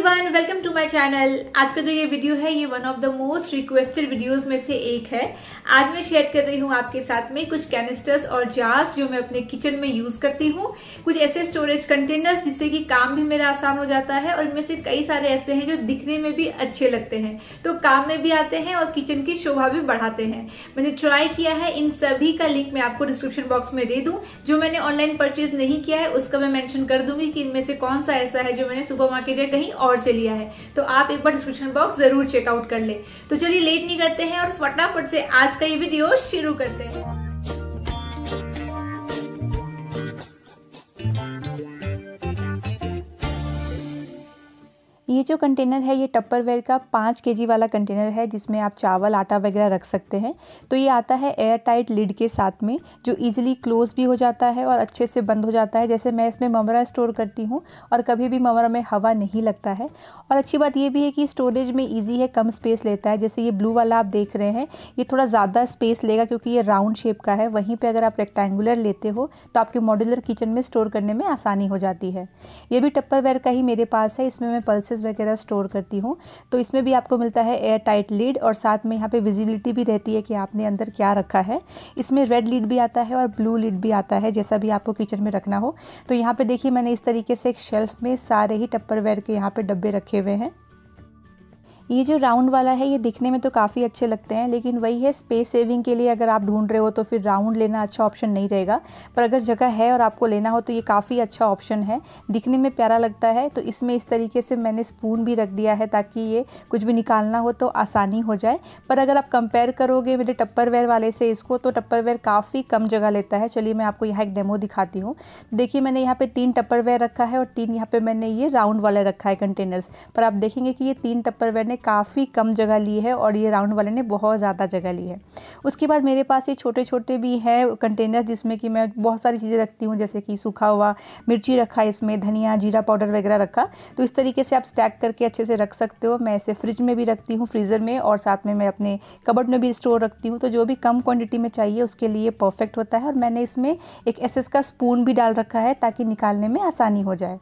everyone welcome to my channel आज का जो ये वीडियो है ये one of the most requested videos में से एक है आज मैं शेयर कर रही हूँ आपके साथ में कुछ कैनिस्टर्स और जार्स जो मैं अपने किचन में यूज करती हूँ कुछ ऐसे स्टोरेज कंटेनर्स जिससे कि काम भी मेरा आसान हो जाता है और इनमें से कई सारे ऐसे हैं जो दिखने में भी अच्छे लगते हैं तो काम में भी आते हैं और किचन की शोभा भी बढ़ाते हैं मैंने ट्राई किया है इन सभी का लिंक मैं आपको डिस्क्रिप्शन बॉक्स में दे दू जो मैंने ऑनलाइन परचेज नहीं किया है उसका मैं मैंशन कर दूंगी कि इनमें से कौन सा ऐसा है जो मैंने सुपर मार्केट या कहीं और और से लिया है तो आप एक बार डिस्क्रिप्शन बॉक्स जरूर चेकआउट कर ले तो चलिए लेट नहीं करते हैं और फटाफट से आज का ये वीडियो शुरू करते हैं ये जो कंटेनर है ये टप्परवेयर का पाँच के वाला कंटेनर है जिसमें आप चावल आटा वगैरह रख सकते हैं तो ये आता है एयर टाइट लिड के साथ में जो ईजिली क्लोज भी हो जाता है और अच्छे से बंद हो जाता है जैसे मैं इसमें ममरा स्टोर करती हूँ और कभी भी ममरा में हवा नहीं लगता है और अच्छी बात ये भी है कि स्टोरेज में ईजी है कम स्पेस लेता है जैसे ये ब्लू वाला आप देख रहे हैं ये थोड़ा ज़्यादा स्पेस लेगा क्योंकि ये राउंड शेप का है वहीं पर अगर आप रेक्टेंगुलर लेते हो तो आपके मॉड्यूलर किचन में स्टोर करने में आसानी हो जाती है ये भी टप्परवेयर का ही मेरे पास है इसमें मैं पल्सेस वगैरह स्टोर करती हूँ तो इसमें भी आपको मिलता है एयर टाइट लीड और साथ में यहाँ पे विजिबिलिटी भी रहती है कि आपने अंदर क्या रखा है इसमें रेड लीड भी आता है और ब्लू लीड भी आता है जैसा भी आपको किचन में रखना हो तो यहाँ पर देखिए मैंने इस तरीके से एक शेल्फ़ में सारे ही टप्परवेयर के यहाँ पर डब्बे रखे हुए हैं ये जो राउंड वाला है ये दिखने में तो काफ़ी अच्छे लगते हैं लेकिन वही है स्पेस सेविंग के लिए अगर आप ढूंढ रहे हो तो फिर राउंड लेना अच्छा ऑप्शन नहीं रहेगा पर अगर जगह है और आपको लेना हो तो ये काफ़ी अच्छा ऑप्शन है दिखने में प्यारा लगता है तो इसमें इस तरीके से मैंने स्पून भी रख दिया है ताकि ये कुछ भी निकालना हो तो आसानी हो जाए पर अगर आप कंपेयर करोगे मेरे टप्परवेयर वाले से इसको तो टप्परवेयर काफ़ी कम जगह लेता है चलिए मैं आपको यहाँ एक डेमो दिखाती हूँ देखिए मैंने यहाँ पर तीन टप्परवेयर रखा है और तीन यहाँ पर मैंने ये राउंड वाला रखा है कंटेनर्स पर आप देखेंगे कि ये तीन टप्परवेयर ने काफ़ी कम जगह ली है और ये राउंड वाले ने बहुत ज़्यादा जगह ली है उसके बाद मेरे पास ये छोटे छोटे भी हैं कंटेनर जिसमें कि मैं बहुत सारी चीज़ें रखती हूँ जैसे कि सूखा हुआ मिर्ची रखा इसमें धनिया जीरा पाउडर वगैरह रखा तो इस तरीके से आप स्टैक करके अच्छे से रख सकते हो मैं इसे फ्रिज में भी रखती हूँ फ्रीज़र में और साथ में मैं अपने कबड में भी स्टोर रखती हूँ तो जो भी कम क्वान्टिटी में चाहिए उसके लिए परफेक्ट होता है और मैंने इसमें एक एस का स्पून भी डाल रखा है ताकि निकालने में आसानी हो जाए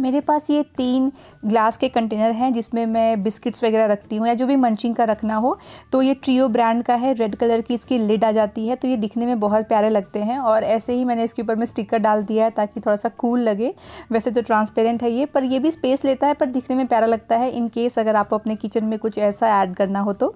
मेरे पास ये तीन ग्लास के कंटेनर हैं जिसमें मैं बिस्किट्स वगैरह रखती हूँ या जो भी मंचिंग का रखना हो तो ये ट्रियो ब्रांड का है रेड कलर की इसकी लिड आ जाती है तो ये दिखने में बहुत प्यारे लगते हैं और ऐसे ही मैंने इसके ऊपर में स्टिकर डाल दिया है ताकि थोड़ा सा कूल लगे वैसे तो ट्रांसपेरेंट है ये पर ये भी स्पेस लेता है पर दिखने में प्यारा लगता है इन केस अगर आपको अपने किचन में कुछ ऐसा ऐड करना हो तो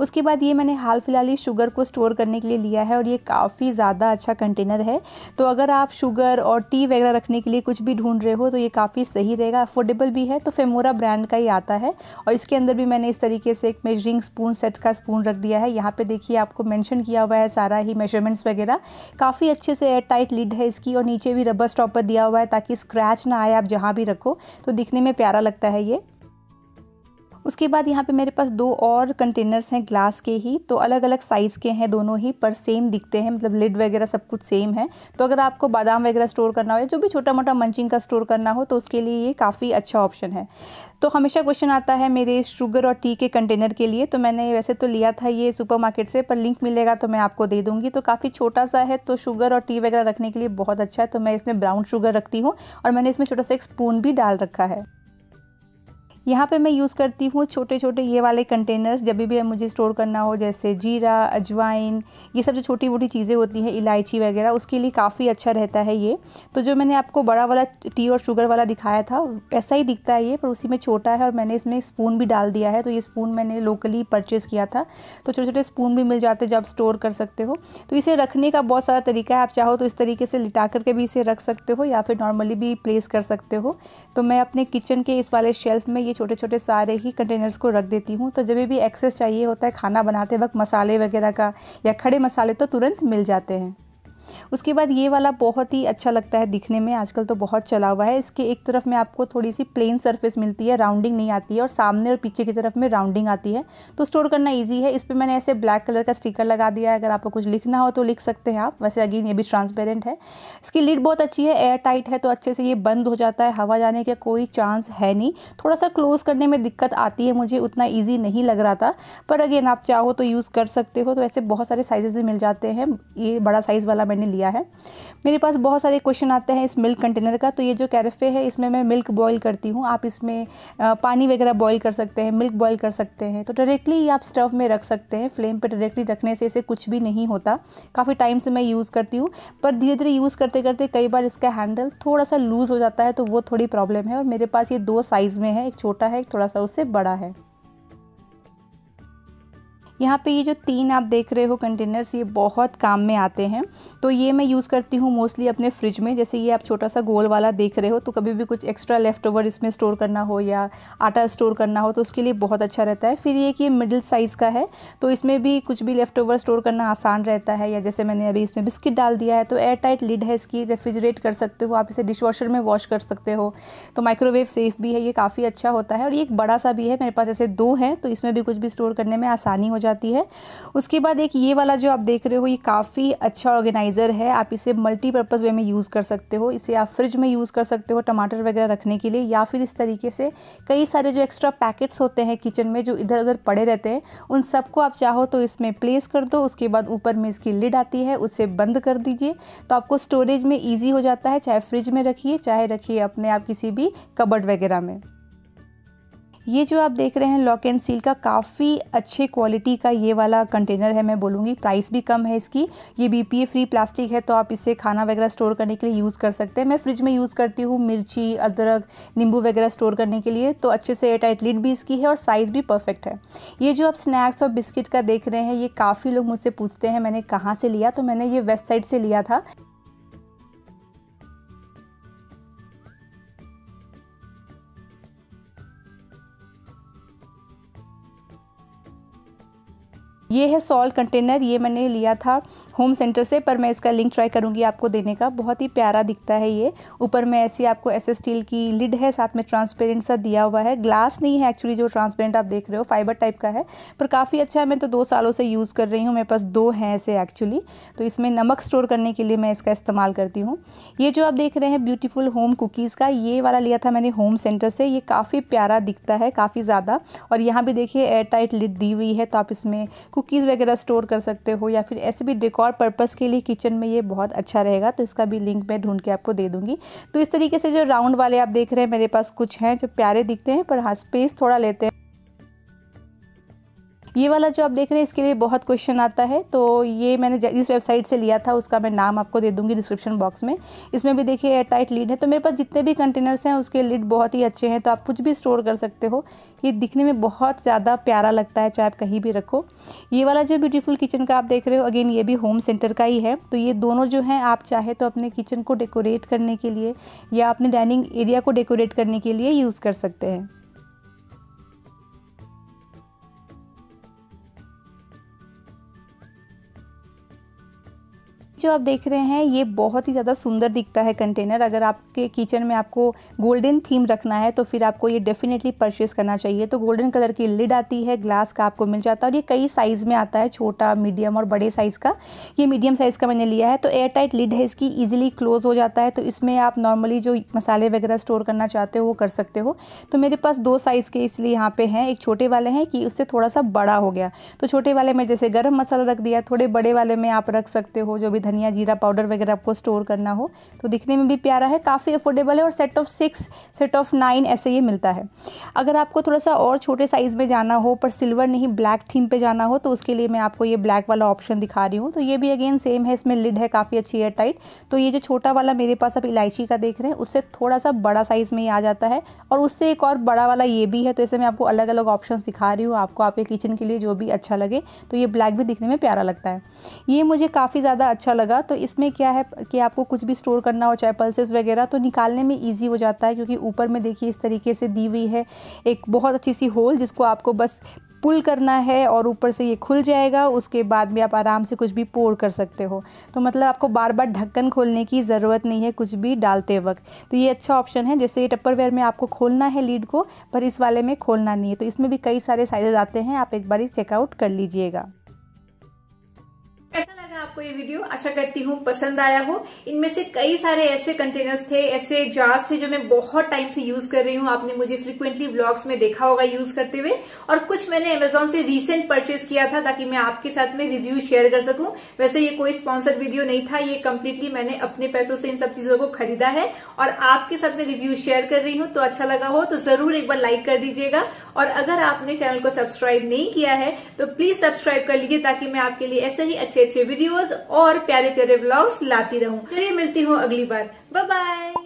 उसके बाद ये मैंने हाल फिलहाल ही शुगर को स्टोर करने के लिए लिया है और ये काफ़ी ज़्यादा अच्छा कंटेनर है तो अगर आप शुगर और टी वगैरह रखने के लिए कुछ भी ढूंढ रहे हो तो ये काफ़ी काफ़ी सही रहेगा अफोर्डेबल भी है तो फेमोरा ब्रांड का ही आता है और इसके अंदर भी मैंने इस तरीके से एक मेजरिंग स्पून सेट का स्पून रख दिया है यहाँ पे देखिए आपको मेंशन किया हुआ है सारा ही मेजरमेंट्स वगैरह काफ़ी अच्छे से एयर टाइट लिड है इसकी और नीचे भी रबर स्टॉपर दिया हुआ है ताकि स्क्रैच ना आए आप जहाँ भी रखो तो दिखने में प्यारा लगता है ये उसके बाद यहाँ पे मेरे पास दो और कंटेनर्स हैं ग्लास के ही तो अलग अलग साइज़ के हैं दोनों ही पर सेम दिखते हैं मतलब लिड वगैरह सब कुछ सेम है तो अगर आपको बादाम वगैरह स्टोर करना हो या जो भी छोटा मोटा मंचिंग का स्टोर करना हो तो उसके लिए ये काफ़ी अच्छा ऑप्शन है तो हमेशा क्वेश्चन आता है मेरे शुगर और टी के कंटेनर के लिए तो मैंने वैसे तो लिया था ये सुपर से पर लिंक मिलेगा तो मैं आपको दे दूँगी तो काफ़ी छोटा सा है तो शुगर और टी वगैरह रखने के लिए बहुत अच्छा है तो मैं इसमें ब्राउन शुगर रखती हूँ और मैंने इसमें छोटा सा एक स्पून भी डाल रखा है यहाँ पे मैं यूज़ करती हूँ छोटे छोटे ये वाले कंटेनर्स जब भी मुझे स्टोर करना हो जैसे जीरा अजवाइन ये सब जो छोटी मोटी चीज़ें होती हैं इलायची वगैरह उसके लिए काफ़ी अच्छा रहता है ये तो जो मैंने आपको बड़ा वाला टी और शुगर वाला दिखाया था ऐसा ही दिखता है ये पर उसी में छोटा है और मैंने इसमें स्पून भी डाल दिया है तो ये स्पून मैंने लोकली परचेज़ किया था तो छोटे छोटे स्पून भी मिल जाते जो आप स्टोर कर सकते हो तो इसे रखने का बहुत सारा तरीका है आप चाहो तो इस तरीके से लिटा करके भी इसे रख सकते हो या फिर नॉर्मली भी प्लेस कर सकते हो तो मैं अपने किचन के इस वाले शेल्फ़ में ये छोटे छोटे सारे ही कंटेनर्स को रख देती हूँ तो जब भी एक्सेस चाहिए होता है खाना बनाते वक्त मसाले वगैरह का या खड़े मसाले तो तुरंत मिल जाते हैं उसके बाद ये वाला बहुत ही अच्छा लगता है दिखने में आजकल तो बहुत चला हुआ है इसके एक तरफ में आपको थोड़ी सी प्लेन सर्फेस मिलती है राउंडिंग नहीं आती है और सामने और पीछे की तरफ में राउंडिंग आती है तो स्टोर करना ईजी है इस पर मैंने ऐसे ब्लैक कलर का स्टिकर लगा दिया है अगर आपको कुछ लिखना हो तो लिख सकते हैं आप वैसे अगेन ये भी ट्रांसपेरेंट है इसकी लीड बहुत अच्छी है एयर टाइट है तो अच्छे से ये बंद हो जाता है हवा जाने का कोई चांस है नहीं थोड़ा सा क्लोज़ करने में दिक्कत आती है मुझे उतना ईजी नहीं लग रहा था पर अगेन आप चाहो तो यूज़ कर सकते हो तो ऐसे बहुत सारे साइजेस भी मिल जाते हैं ये बड़ा साइज़ वाला मैंने लिया है मेरे पास बहुत सारे क्वेश्चन आते हैं इस मिल्क कंटेनर का तो ये जो कैरफे है इसमें मैं मिल्क बॉयल करती हूँ आप इसमें पानी वगैरह बॉयल कर सकते हैं मिल्क बॉयल कर सकते हैं तो डायरेक्टली आप स्टव में रख सकते हैं फ्लेम पर डायरेक्टली रखने से इसे कुछ भी नहीं होता काफ़ी टाइम से मैं यूज़ करती हूँ पर धीरे धीरे यूज़ करते करते कई बार इसका हैंडल थोड़ा सा लूज़ हो जाता है तो वो थोड़ी प्रॉब्लम है और मेरे पास ये दो साइज़ में है एक छोटा है एक थोड़ा सा उससे बड़ा है यहाँ पे ये जो तीन आप देख रहे हो कंटेनर्स ये बहुत काम में आते हैं तो ये मैं यूज़ करती हूँ मोस्टली अपने फ्रिज में जैसे ये आप छोटा सा गोल वाला देख रहे हो तो कभी भी कुछ एक्स्ट्रा लेफ्ट ओवर इसमें स्टोर करना हो या आटा स्टोर करना हो तो उसके लिए बहुत अच्छा रहता है फिर ये कि ये मिडिल साइज़ का है तो इसमें भी कुछ भी लेफ्ट ओवर स्टोर करना आसान रहता है या जैसे मैंने अभी इसमें बिस्किट डाल दिया है तो एयर टाइट लिड है इसकी रेफ्रिजरेट कर सकते हो आप इसे डिश वॉशर में वॉश कर सकते हो तो माइक्रोवेव सेफ़ भी है ये काफ़ी अच्छा होता है और ये एक बड़ा सा भी है मेरे पास ऐसे दो हैं तो इसमें भी कुछ भी स्टोर करने में आसानी हो जाए जाती है उसके बाद एक ये वाला जो आप देख रहे हो ये काफ़ी अच्छा ऑर्गेनाइज़र है आप इसे मल्टीपर्पज़ वे में यूज़ कर सकते हो इसे आप फ्रिज में यूज़ कर सकते हो टमाटर वगैरह रखने के लिए या फिर इस तरीके से कई सारे जो एक्स्ट्रा पैकेट्स होते हैं किचन में जो इधर उधर पड़े रहते हैं उन सबको आप चाहो तो इसमें प्लेस कर दो उसके बाद ऊपर में इसकी लिड आती है उसे बंद कर दीजिए तो आपको स्टोरेज में ईजी हो जाता है चाहे फ्रिज में रखिए चाहे रखिए अपने आप किसी भी कबर्ड वगैरह में ये जो आप देख रहे हैं लॉक एंड सील का काफ़ी अच्छे क्वालिटी का ये वाला कंटेनर है मैं बोलूँगी प्राइस भी कम है इसकी ये B P A free plastic है तो आप इसे खाना वगैरह स्टोर करने के लिए यूज़ कर सकते हैं मैं फ्रिज में यूज़ करती हूँ मिर्ची अदरक नींबू वगैरह स्टोर करने के लिए तो अच्छे से एयर लिड भी इसकी है और साइज़ भी परफेक्ट है ये जो आप स्नैक्स और बिस्किट का देख रहे हैं ये काफ़ी लोग मुझसे पूछते हैं मैंने कहाँ से लिया तो मैंने ये वेबसाइट से लिया था ये है सॉल्ट कंटेनर ये मैंने लिया था होम सेंटर से पर मैं इसका लिंक ट्राई करूँगी आपको देने का बहुत ही प्यारा दिखता है ये ऊपर में ऐसी आपको ऐसे स्टील की लिड है साथ में ट्रांसपेरेंट सा दिया हुआ है ग्लास नहीं है एक्चुअली जो ट्रांसपेरेंट आप देख रहे हो फाइबर टाइप का है पर काफ़ी अच्छा है मैं तो दो सालों से यूज़ कर रही हूँ मेरे पास दो हैं ऐसे एक्चुअली तो इसमें नमक स्टोर करने के लिए मैं इसका इस्तेमाल करती हूँ ये जो आप देख रहे हैं ब्यूटीफुल होम कुकीज़ का ये वाला लिया था मैंने होम सेंटर से ये काफ़ी प्यारा दिखता है काफ़ी ज़्यादा और यहाँ भी देखिए एयर टाइट लिड दी हुई है तो आप इसमें कुक कुकीज़ वगैरह स्टोर कर सकते हो या फिर ऐसे भी डेकोर पर्पज़ के लिए किचन में ये बहुत अच्छा रहेगा तो इसका भी लिंक मैं ढूंढ के आपको दे दूँगी तो इस तरीके से जो राउंड वाले आप देख रहे हैं मेरे पास कुछ हैं जो प्यारे दिखते हैं पर हाँ स्पेस थोड़ा लेते हैं ये वाला जो आप देख रहे हैं इसके लिए बहुत क्वेश्चन आता है तो ये मैंने जिस वेबसाइट से लिया था उसका मैं नाम आपको दे दूँगी डिस्क्रिप्शन बॉक्स में इसमें भी देखिए एयरटाइट टाइट लीड है तो मेरे पास जितने भी कंटेनर्स हैं उसके लीड बहुत ही अच्छे हैं तो आप कुछ भी स्टोर कर सकते हो ये दिखने में बहुत ज़्यादा प्यारा लगता है चाहे आप कहीं भी रखो ये वाला जो ब्यूटीफुल किचन का आप देख रहे हो अगेन ये भी होम सेंटर का ही है तो ये दोनों जो हैं आप चाहे तो अपने किचन को डेकोरेट करने के लिए या अपने डाइनिंग एरिया को डेकोरेट करने के लिए यूज़ कर सकते हैं जो आप देख रहे हैं ये बहुत ही ज़्यादा सुंदर दिखता है कंटेनर अगर आपके किचन में आपको गोल्डन थीम रखना है तो फिर आपको ये डेफिनेटली परचेज़ करना चाहिए तो गोल्डन कलर की लिड आती है ग्लास का आपको मिल जाता है और ये कई साइज़ में आता है छोटा मीडियम और बड़े साइज़ का ये मीडियम साइज़ का मैंने लिया है तो एयर टाइट लिड है इसकी ईजिली क्लोज हो जाता है तो इसमें आप नॉर्मली जो मसाले वगैरह स्टोर करना चाहते हो वो कर सकते हो तो मेरे पास दो साइज़ के इसलिए यहाँ पे हैं एक छोटे वाले हैं कि उससे थोड़ा सा बड़ा हो गया तो छोटे वाले में जैसे गर्म मसाला रख दिया थोड़े बड़े वाले में आप रख सकते हो जो भी धनिया जीरा पाउडर वगैरह आपको स्टोर करना हो तो दिखने में भी प्यारा है काफ़ी अफोर्डेबल है और set of six set of nine ऐसे ये मिलता है अगर आपको थोड़ा सा और छोटे साइज़ में जाना हो पर सिल्वर नहीं ब्लैक थीम पर जाना हो तो उसके लिए मैं आपको ये ब्लैक वाला ऑप्शन दिखा रही हूँ तो ये भी अगेन सेम है इसमें लिड है काफ़ी अच्छी एयर टाइट तो ये जो छोटा वाला मेरे पास आप इलायची का देख रहे हैं उससे थोड़ा सा बड़ा साइज़ में ही आ जाता है और उससे एक और बड़ा वाला ये भी है तो ऐसे मैं आपको अलग अलग ऑप्शन दिखा रही हूँ आपको आपके किचन के लिए जो भी अच्छा लगे तो ये ब्लैक भी दिखने में प्यारा लगता है ये मुझे काफ़ी ज़्यादा अच्छा अच्छा लगा तो इसमें क्या है कि आपको कुछ भी स्टोर करना हो चाहे पल्सेस वगैरह तो निकालने में इजी हो जाता है क्योंकि ऊपर में देखिए इस तरीके से दी हुई है एक बहुत अच्छी सी होल जिसको आपको बस पुल करना है और ऊपर से ये खुल जाएगा उसके बाद में आप आराम से कुछ भी पोर कर सकते हो तो मतलब आपको बार बार ढक्कन खोलने की ज़रूरत नहीं है कुछ भी डालते वक्त तो ये अच्छा ऑप्शन है जैसे ये टप्परवेयर में आपको खोलना है लीड को पर इस वाले में खोलना नहीं है तो इसमें भी कई सारे साइजेज आते हैं आप एक बार चेकआउट कर लीजिएगा आपको ये वीडियो आशा करती हूँ पसंद आया हो इनमें से कई सारे ऐसे कंटेनर्स थे ऐसे जार्स थे जो मैं बहुत टाइम से यूज कर रही हूँ आपने मुझे फ्रिक्वेंटली ब्लॉग्स में देखा होगा यूज करते हुए और कुछ मैंने अमेजोन से रिसेंट परचेज किया था ताकि मैं आपके साथ में रिव्यू शेयर कर सकूं वैसे ये कोई स्पॉन्सर्ड वीडियो नहीं था ये कम्प्लीटली मैंने अपने पैसों से इन सब चीजों को खरीदा है और आपके साथ में रिव्यू शेयर कर रही हूँ तो अच्छा लगा हो तो जरूर एक बार लाइक कर दीजिएगा और अगर आपने चैनल को सब्सक्राइब नहीं किया है तो प्लीज सब्सक्राइब कर लीजिए ताकि मैं आपके लिए ऐसे ही अच्छे अच्छे वीडियोज और प्यारे प्यारे ब्लॉग्स लाती रहूं चलिए मिलती हूँ अगली बार बाय बाय